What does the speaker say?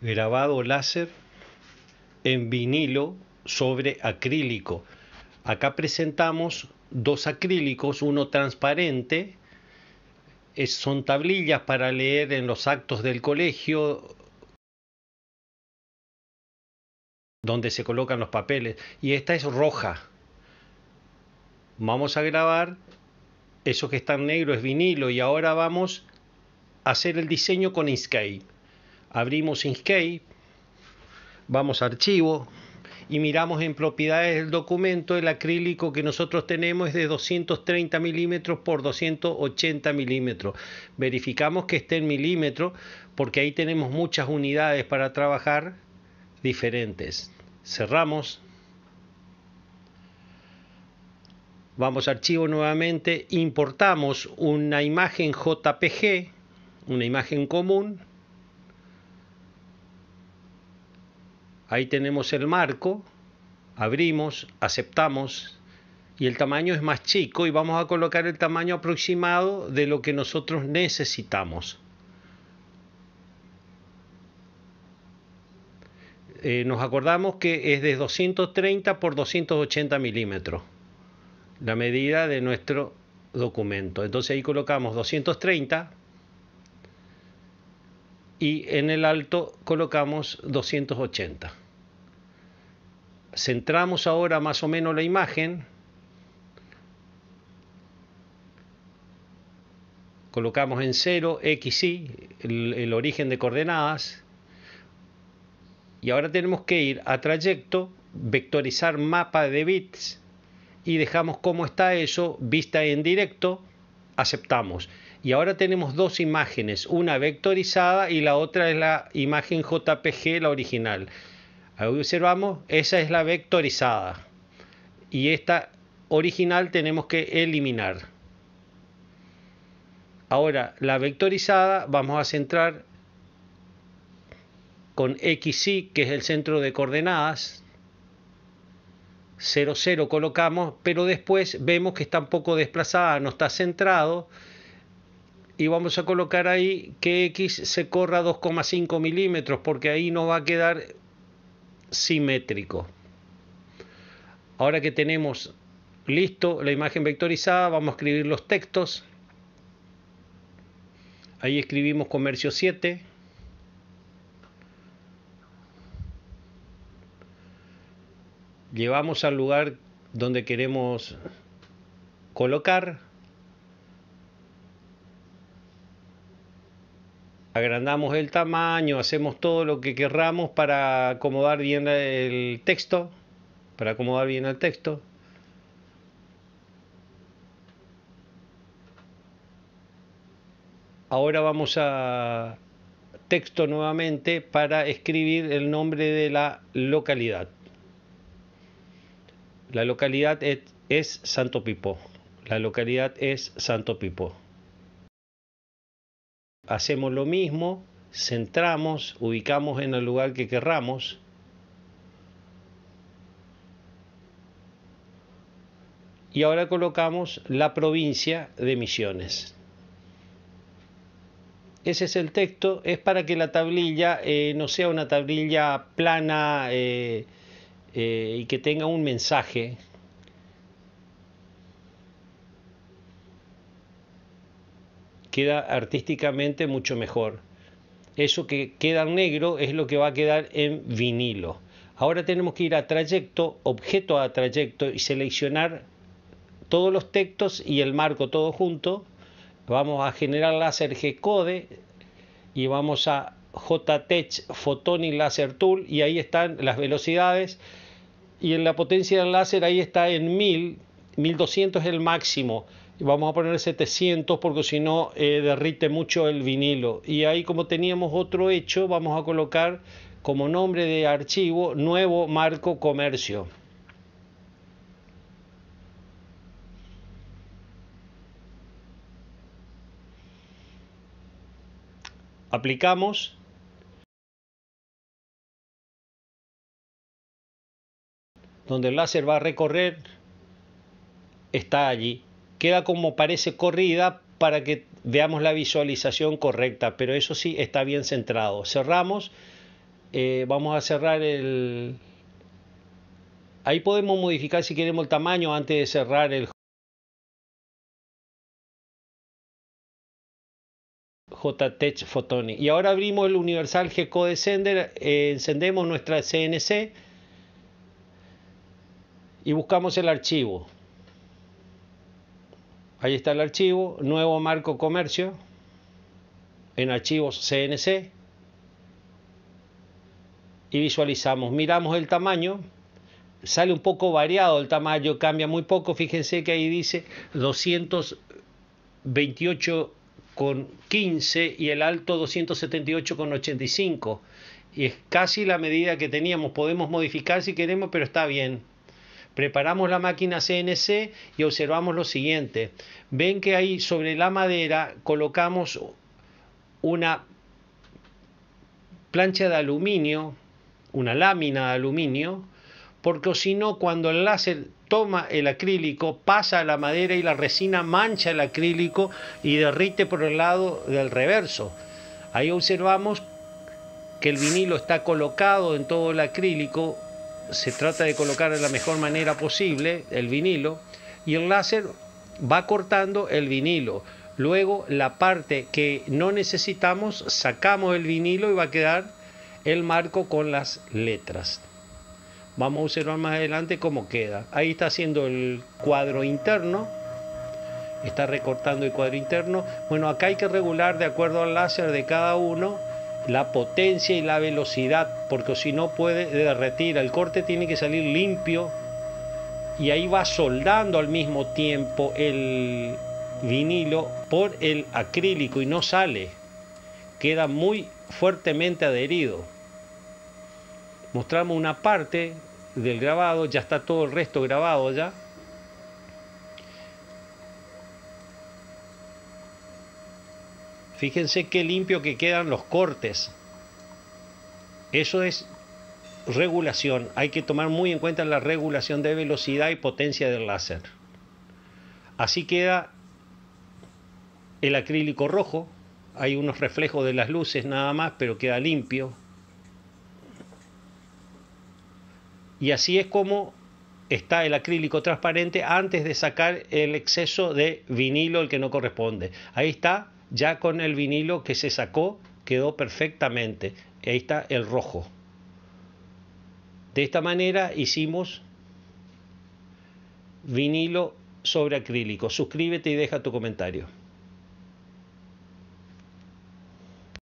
grabado láser en vinilo sobre acrílico. Acá presentamos dos acrílicos, uno transparente, son tablillas para leer en los actos del colegio donde se colocan los papeles y esta es roja. Vamos a grabar eso que está en negro es vinilo y ahora vamos a hacer el diseño con Inkscape abrimos Inkscape, vamos a archivo y miramos en propiedades del documento, el acrílico que nosotros tenemos es de 230 milímetros por 280 milímetros. Verificamos que esté en milímetros porque ahí tenemos muchas unidades para trabajar diferentes. Cerramos. Vamos a archivo nuevamente, importamos una imagen JPG, una imagen común, Ahí tenemos el marco, abrimos, aceptamos y el tamaño es más chico y vamos a colocar el tamaño aproximado de lo que nosotros necesitamos. Eh, nos acordamos que es de 230 por 280 milímetros la medida de nuestro documento. Entonces ahí colocamos 230 y en el alto colocamos 280. Centramos ahora más o menos la imagen. Colocamos en 0, x, y, el, origen de coordenadas. Y ahora tenemos que ir a trayecto, vectorizar mapa de bits y dejamos cómo está eso, vista en directo, aceptamos. Y ahora tenemos dos imágenes, una vectorizada y la otra es la imagen JPG, la original. Ahí observamos, esa es la vectorizada. Y esta original tenemos que eliminar. Ahora, la vectorizada vamos a centrar con XY, que es el centro de coordenadas. 0, 0 colocamos, pero después vemos que está un poco desplazada, no está centrado y vamos a colocar ahí que X se corra 2,5 milímetros porque ahí nos va a quedar simétrico. Ahora que tenemos listo la imagen vectorizada, vamos a escribir los textos. Ahí escribimos comercio 7. Llevamos al lugar donde queremos colocar. agrandamos el tamaño, hacemos todo lo que querramos para acomodar bien el texto, para acomodar bien el texto. Ahora vamos a texto nuevamente para escribir el nombre de la localidad. La localidad es, es Santo Pipo. La localidad es Santo Pipo hacemos lo mismo, centramos, ubicamos en el lugar que querramos. Y ahora colocamos la provincia de Misiones. Ese es el texto, es para que la tablilla eh, no sea una tablilla plana eh, eh, y que tenga un mensaje queda artísticamente mucho mejor. Eso que queda en negro es lo que va a quedar en vinilo. Ahora tenemos que ir a trayecto, objeto a trayecto y seleccionar todos los textos y el marco todo junto. Vamos a generar láser G-code y vamos a JTech y láser Tool y ahí están las velocidades y en la potencia del láser ahí está en 1000, 1200 es el máximo vamos a poner 700 porque si no eh, derrite mucho el vinilo. Y ahí como teníamos otro hecho, vamos a colocar como nombre de archivo nuevo marco comercio. Aplicamos. Donde el láser va a recorrer, está allí queda como parece corrida para que veamos la visualización correcta, pero eso sí está bien centrado. Cerramos, eh, vamos a cerrar el... Ahí podemos modificar si queremos el tamaño antes de cerrar el JTech Photonic. Y ahora abrimos el Universal g Sender, eh, encendemos nuestra CNC y buscamos el archivo. Ahí está el archivo, nuevo marco comercio, en archivos CNC. Y visualizamos, miramos el tamaño, sale un poco variado el tamaño, cambia muy poco. Fíjense que ahí dice con 228,15 y el alto con 278,85. Y es casi la medida que teníamos. Podemos modificar si queremos, pero está bien. Preparamos la máquina CNC y observamos lo siguiente. Ven que ahí sobre la madera colocamos una plancha de aluminio, una lámina de aluminio, porque si no, cuando el láser toma el acrílico, pasa a la madera y la resina mancha el acrílico y derrite por el lado del reverso. Ahí observamos que el vinilo está colocado en todo el acrílico se trata de colocar de la mejor manera posible el vinilo y el láser va cortando el vinilo. Luego la parte que no necesitamos sacamos el vinilo y va a quedar el marco con las letras. Vamos a observar más adelante cómo queda. Ahí está haciendo el cuadro interno. Está recortando el cuadro interno. Bueno, acá hay que regular de acuerdo al láser de cada uno la potencia y la velocidad, porque si no puede derretir, el corte tiene que salir limpio y ahí va soldando al mismo tiempo el vinilo por el acrílico y no sale, queda muy fuertemente adherido. Mostramos una parte del grabado, ya está todo el resto grabado ya. Fíjense qué limpio que quedan los cortes. Eso es regulación. Hay que tomar muy en cuenta la regulación de velocidad y potencia del láser. Así queda el acrílico rojo. Hay unos reflejos de las luces nada más, pero queda limpio. Y así es como está el acrílico transparente antes de sacar el exceso de vinilo, el que no corresponde. Ahí está ya con el vinilo que se sacó quedó perfectamente. Ahí está el rojo. De esta manera hicimos vinilo sobre acrílico. Suscríbete y deja tu comentario.